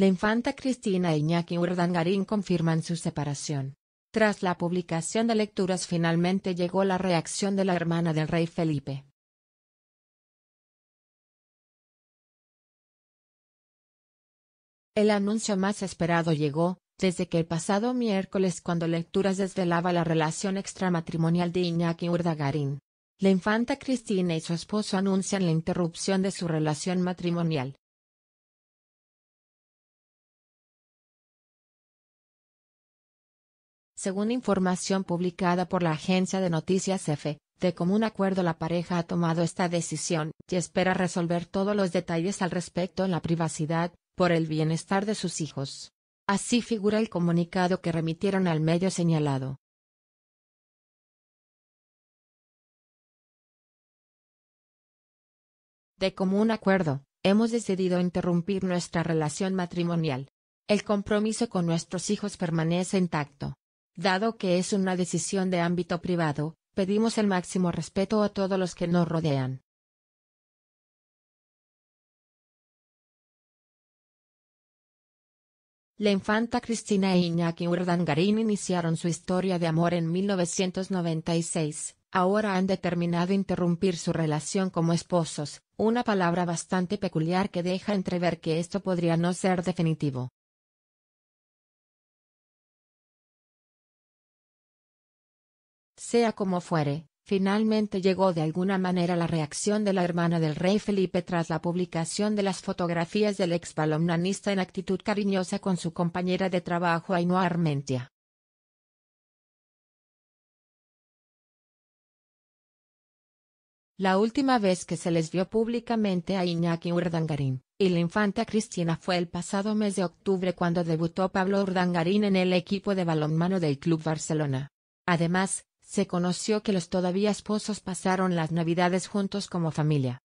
la infanta Cristina e Iñaki Urdangarín confirman su separación. Tras la publicación de lecturas finalmente llegó la reacción de la hermana del rey Felipe. El anuncio más esperado llegó, desde que el pasado miércoles cuando Lecturas desvelaba la relación extramatrimonial de Iñaki Urdangarín. La infanta Cristina y su esposo anuncian la interrupción de su relación matrimonial. Según información publicada por la agencia de noticias EFE, de común acuerdo la pareja ha tomado esta decisión y espera resolver todos los detalles al respecto en la privacidad, por el bienestar de sus hijos. Así figura el comunicado que remitieron al medio señalado. De común acuerdo, hemos decidido interrumpir nuestra relación matrimonial. El compromiso con nuestros hijos permanece intacto. Dado que es una decisión de ámbito privado, pedimos el máximo respeto a todos los que nos rodean. La infanta Cristina e Iñaki Urdangarín iniciaron su historia de amor en 1996. Ahora han determinado interrumpir su relación como esposos, una palabra bastante peculiar que deja entrever que esto podría no ser definitivo. Sea como fuere, finalmente llegó de alguna manera la reacción de la hermana del rey Felipe tras la publicación de las fotografías del ex balonmanista en actitud cariñosa con su compañera de trabajo Ainhoa Armentia. La última vez que se les vio públicamente a Iñaki Urdangarín y la infanta Cristina fue el pasado mes de octubre cuando debutó Pablo Urdangarín en el equipo de balonmano del Club Barcelona. Además, se conoció que los todavía esposos pasaron las navidades juntos como familia.